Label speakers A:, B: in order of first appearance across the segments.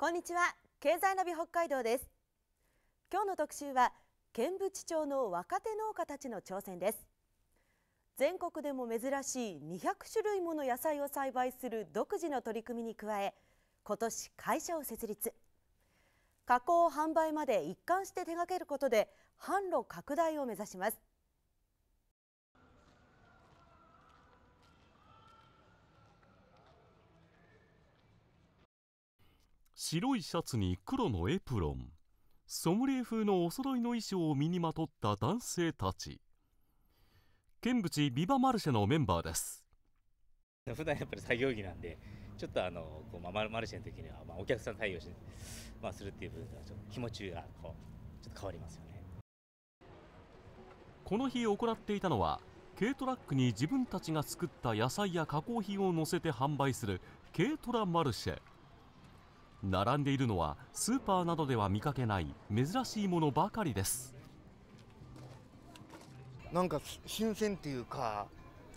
A: こんにちは経済ナビ北海道です今日の特集は剣淵町の若手農家たちの挑戦です全国でも珍しい200種類もの野菜を栽培する独自の取り組みに加え今年会社を設立加工販売まで一貫して手掛けることで販路拡大を目指します白いシャツに黒のエプロンソムリエ風のお揃いの衣装を身にまとった男性たち剣淵ビバマルシェのメンバーです
B: 普段やっぱり作業着なんでちょっとあのこう、まあ、マルシェの時には、まあ、お客さん対応し、まあ、するっていう部分ではちょっと気持ちがこうちょっと変わりますよね
A: この日行っていたのは軽トラックに自分たちが作った野菜や加工品を載せて販売する軽トラマルシェ並んでいるのはスーパーなどでは見かけない珍しいものばかりです
B: なんか新鮮っていうかや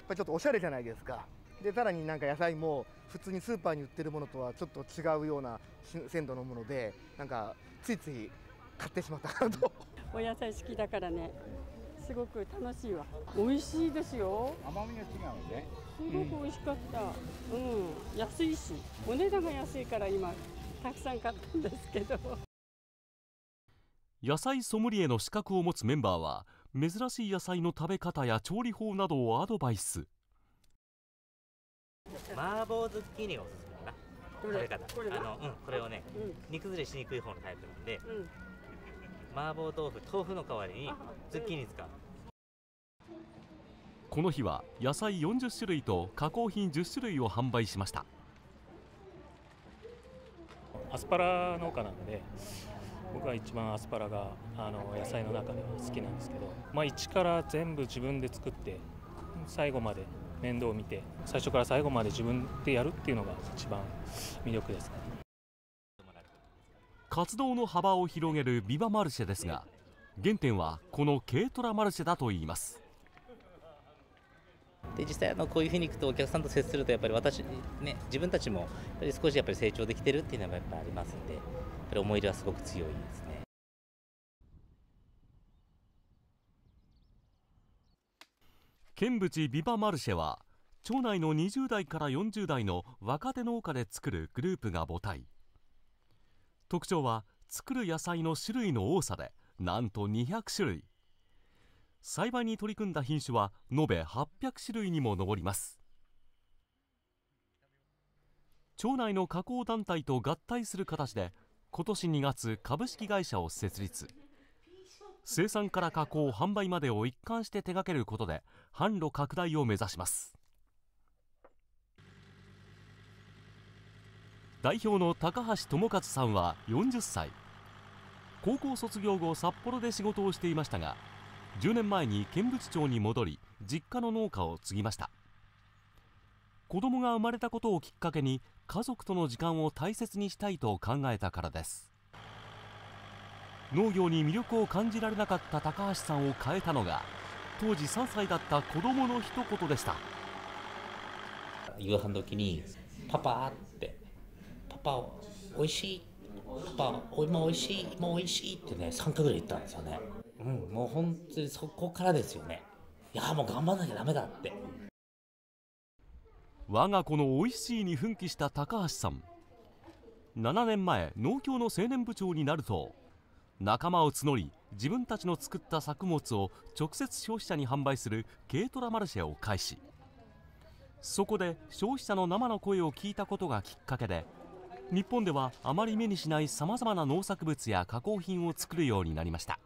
B: っぱりちょっとおしゃれじゃないですかでさらになんか野菜も普通にスーパーに売ってるものとはちょっと違うような鮮度のものでなんかついつい買ってしまったかなと お野菜好きだからねすごく楽しいわ美味しいですよ甘みが違うねすごく美味しかった、うん、うん、安いしお値段が安いから今たくさん買ったんですけど
A: 野菜ソムリエの資格を持つメンバーは珍しい野菜の食べ方や調理法などをアドバイス
B: 麻婆ズッキーニがおすすめかな食べ方これあの、うん、これをね、うん、煮崩れしにくい方のタイプなんで、うん、麻婆豆腐豆腐の代わりにズッキーニ使う
A: この日は野菜40種類と加工品10種類を販売しましたアスパラ農家なので僕は一番アスパラがあの野菜の中では好きなんですけど、まあ、一から全部自分で作って最後まで面倒を見て最初から最後まで自分でやるっていうのが一番魅力ですね活動の幅を広げるビバマルシェですが原点はこの軽トラマルシェだといいますで実際あ
B: のこういうふうにいくとお客さんと接するとやっぱり私、ね、自分たちもやっぱり少しやっぱり成長できてるっていう
A: のがやっぱありますんでやっぱり思い入れはすごく強いですね。剣淵ビバマルシェは町内の20代から40代の若手農家で作るグループが母体特徴は作る野菜の種類の多さでなんと200種類栽培に取り組んだ品種は延べ800種類にも上ります町内の加工団体と合体する形で今年2月株式会社を設立生産から加工販売までを一貫して手掛けることで販路拡大を目指します代表の高橋智和さんは40歳高校卒業後札幌で仕事をしていましたが10年前に見物町に戻り実家の農家を継ぎました子供が生まれたことをきっかけに家族との時間を大切にしたいと考えたからです農業に魅力を感じられなかった高橋さんを変えたのが当時3歳だった子供の一言でした夕飯時に「パパ」って「パパ
B: おいしい」パパ「お芋おいしい芋おいしい」ってね3回ぐらい言ったんですよね
A: うん、もう本当にそこからですよねいやもう頑張んなきゃだめだって我が子のおいしいに奮起した高橋さん7年前農協の青年部長になると仲間を募り自分たちの作った作物を直接消費者に販売する軽トラマルシェを開始そこで消費者の生の声を聞いたことがきっかけで日本ではあまり目にしないさまざまな農作物や加工品を作るようになりました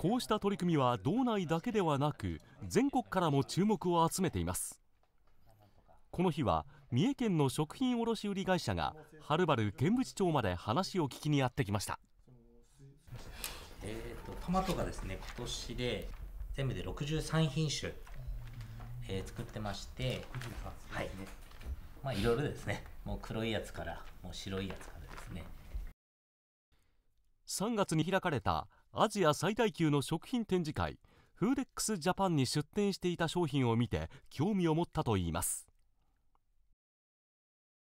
A: こうした取り組みは道内だけではなく全国からも注目を集めていますこの日は三重県の食品卸売会社がはるばる県淵町まで話を聞きにやってきました
B: えーと、トマトがですね今年で全部で63品種、えー、作ってまして、はい
A: まあ、いろいろですねもう黒いやつからもう白いやつからですね3月に開かれたアジア最大級の食品展示会フーデックスジャパンに出展していた商品を見て興味を持ったといいます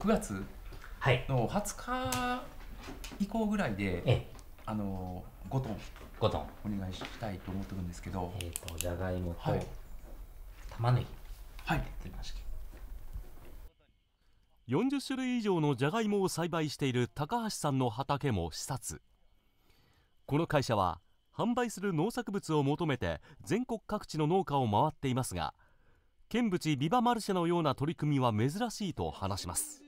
A: 9月の20日以降ぐらいで、はい、あの5トン5トンお願いしたいと思ってるんですけどえとじゃがいもと、玉ねぎはい40種類以上のじゃがいもを栽培している高橋さんの畑も視察この会社は販売する農作物を求めて全国各地の農家を回っていますが見淵ビバマルシェのような取り組みは珍しいと話します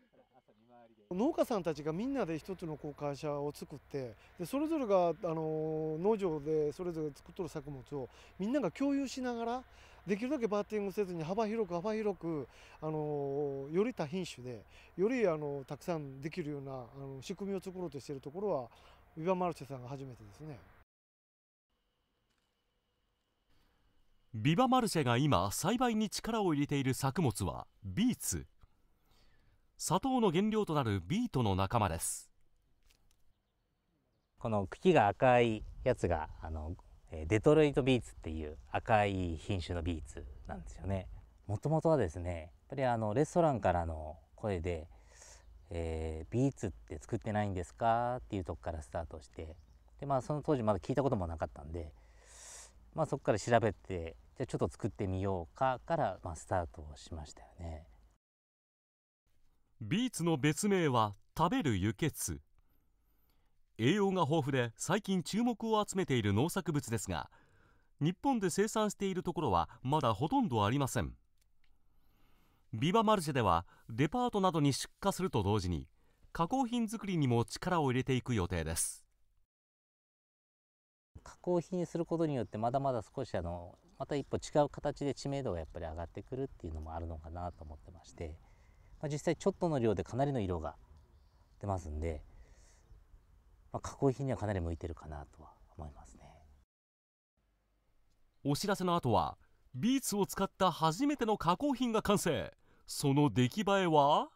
A: 農家さんたちがみんなで一つのこう会社を作ってでそれぞれがあの農場でそれぞれ作っとる作物をみんなが共有しながらできるだけバッティングせずに幅広く幅広くあのより多品種でよりあのたくさんできるようなあの仕組みを作ろうとしているところはウビバマルチェさんが初めてですねビバマルシェが今栽培に力を入れている作物はビーツ砂糖の原料となるビートの仲間です
B: この茎が赤いやつがあのデトロイトビーツっていう赤い品種のビーツなんですよねもともとはですねやっぱりあのレストランからの声でえー、ビーツって作ってないんですかっていうとこからスタートしてで、まあ、その当時まだ聞いたこともなかったんで、まあ、そこから調べてじゃあちょっと作っ
A: てみようか
B: から、まあ、スタートしましたよね。
A: ビーツの別名は食べる輸血栄養が豊富で最近注目を集めている農作物ですが日本で生産しているところはまだほとんどありません。ビバマルシェではデパートなどに出荷すると同時に加工品作りにも力を入れていく予定です
B: 加工品することによってまだまだ少しあのまた一歩違う形で知名度がやっぱり上がってくるっていうのもあるのかなと思ってまして、まあ、実際ちょっとの量でかなりの色が出ますんで、まあ、加工品には
A: かなり向いてるかなとは思いますね。お知らせの後はビーツを使った初めての加工品が完成その出来栄えは